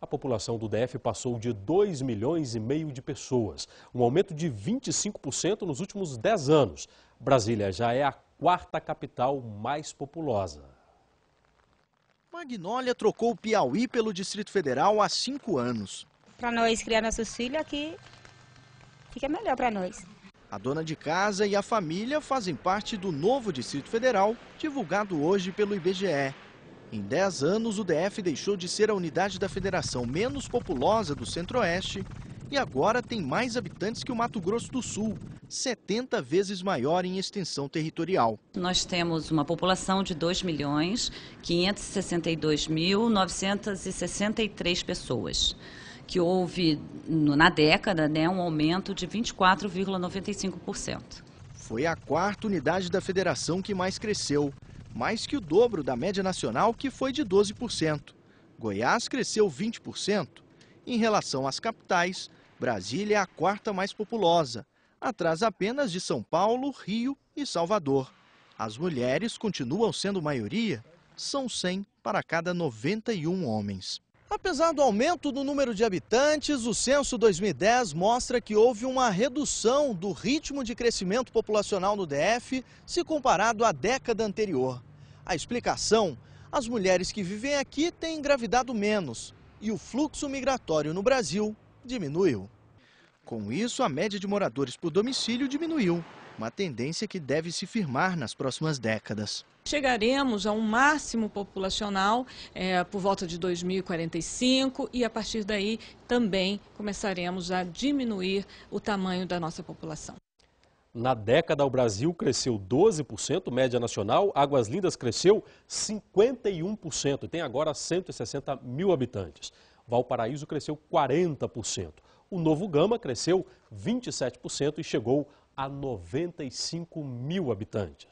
a população do DF passou de 2 milhões e meio de pessoas, um aumento de 25% nos últimos 10 anos. Brasília já é a quarta capital mais populosa. Magnólia trocou o Piauí pelo Distrito Federal há cinco anos. Para nós criar nossos filhos aqui, fica melhor para nós. A dona de casa e a família fazem parte do novo Distrito Federal, divulgado hoje pelo IBGE. Em 10 anos, o DF deixou de ser a unidade da federação menos populosa do Centro-Oeste e agora tem mais habitantes que o Mato Grosso do Sul, 70 vezes maior em extensão territorial. Nós temos uma população de 2.562.963 milhões mil pessoas, que houve na década né, um aumento de 24,95%. Foi a quarta unidade da federação que mais cresceu mais que o dobro da média nacional, que foi de 12%. Goiás cresceu 20%. Em relação às capitais, Brasília é a quarta mais populosa, atrás apenas de São Paulo, Rio e Salvador. As mulheres continuam sendo maioria, são 100 para cada 91 homens. Apesar do aumento do número de habitantes, o censo 2010 mostra que houve uma redução do ritmo de crescimento populacional no DF se comparado à década anterior. A explicação: as mulheres que vivem aqui têm engravidado menos e o fluxo migratório no Brasil diminuiu. Com isso, a média de moradores por domicílio diminuiu uma tendência que deve se firmar nas próximas décadas. Chegaremos a um máximo populacional é, por volta de 2045 e a partir daí também começaremos a diminuir o tamanho da nossa população. Na década, o Brasil cresceu 12%, média nacional. Águas Lindas cresceu 51% tem agora 160 mil habitantes. Valparaíso cresceu 40%. O Novo Gama cresceu 27% e chegou a 95 mil habitantes.